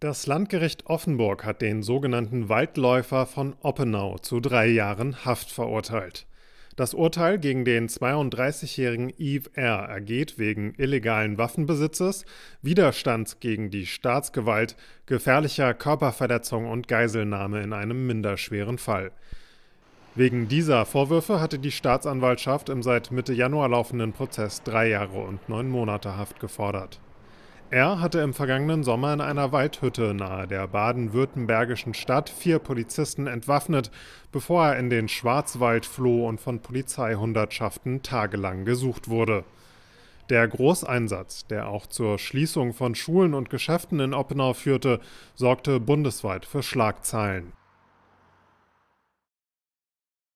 Das Landgericht Offenburg hat den sogenannten Waldläufer von Oppenau zu drei Jahren Haft verurteilt. Das Urteil gegen den 32-jährigen Yves R. ergeht wegen illegalen Waffenbesitzes, Widerstands gegen die Staatsgewalt, gefährlicher Körperverletzung und Geiselnahme in einem minderschweren Fall. Wegen dieser Vorwürfe hatte die Staatsanwaltschaft im seit Mitte Januar laufenden Prozess drei Jahre und neun Monate Haft gefordert. Er hatte im vergangenen Sommer in einer Waldhütte nahe der baden-württembergischen Stadt vier Polizisten entwaffnet, bevor er in den Schwarzwald floh und von Polizeihundertschaften tagelang gesucht wurde. Der Großeinsatz, der auch zur Schließung von Schulen und Geschäften in Oppenau führte, sorgte bundesweit für Schlagzeilen.